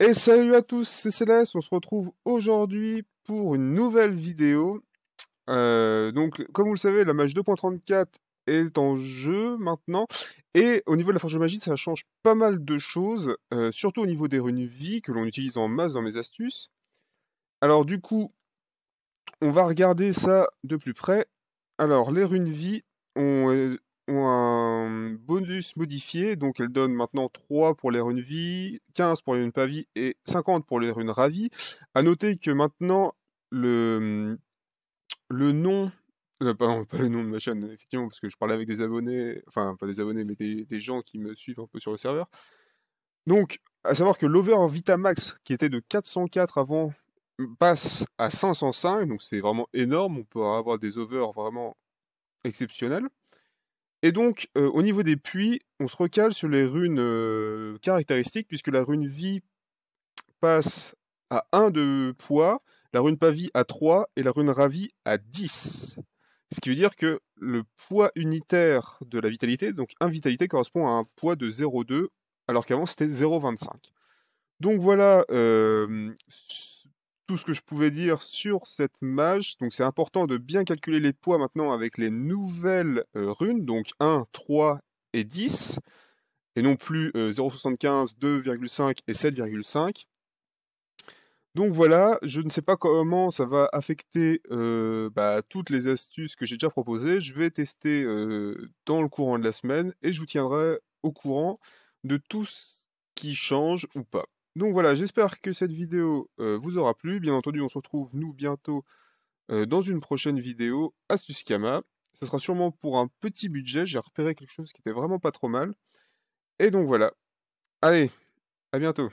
Et salut à tous, c'est Céleste, on se retrouve aujourd'hui pour une nouvelle vidéo. Euh, donc, comme vous le savez, la mage 2.34 est en jeu maintenant. Et au niveau de la forge magique, ça change pas mal de choses, euh, surtout au niveau des runes vie que l'on utilise en masse dans mes astuces. Alors du coup, on va regarder ça de plus près. Alors, les runes vie ont, euh, ont un bonus modifié, donc elle donne maintenant 3 pour les runes vie, 15 pour les runes pas vie et 50 pour les runes ravie À noter que maintenant le, le nom, euh, pardon, pas le nom de ma chaîne, effectivement, parce que je parlais avec des abonnés, enfin pas des abonnés, mais des, gens qui me suivent un peu sur le serveur. Donc, à savoir que l'over max qui était de 404 avant, passe à 505, donc c'est vraiment énorme, on peut avoir des over vraiment exceptionnels. Et donc, euh, au niveau des puits, on se recale sur les runes euh, caractéristiques, puisque la rune vie passe à 1 de poids, la rune pavie à 3 et la rune ravie à 10. Ce qui veut dire que le poids unitaire de la vitalité, donc 1 vitalité, correspond à un poids de 0,2, alors qu'avant c'était 0,25. Donc voilà, euh, tout ce que je pouvais dire sur cette mage. Donc c'est important de bien calculer les poids maintenant avec les nouvelles euh, runes, donc 1, 3 et 10, et non plus 0,75, euh, 2,5 et 7,5. Donc voilà, je ne sais pas comment ça va affecter euh, bah, toutes les astuces que j'ai déjà proposées. Je vais tester dans le courant de la semaine et je vous tiendrai au courant de tout ce qui change ou pas. Donc voilà, j'espère que cette vidéo vous aura plu. Bien entendu, on se retrouve, nous, bientôt dans une prochaine vidéo Astuce Kama. Ce sera sûrement pour un petit budget. J'ai repéré quelque chose qui était vraiment pas trop mal. Et donc voilà. Allez, à bientôt.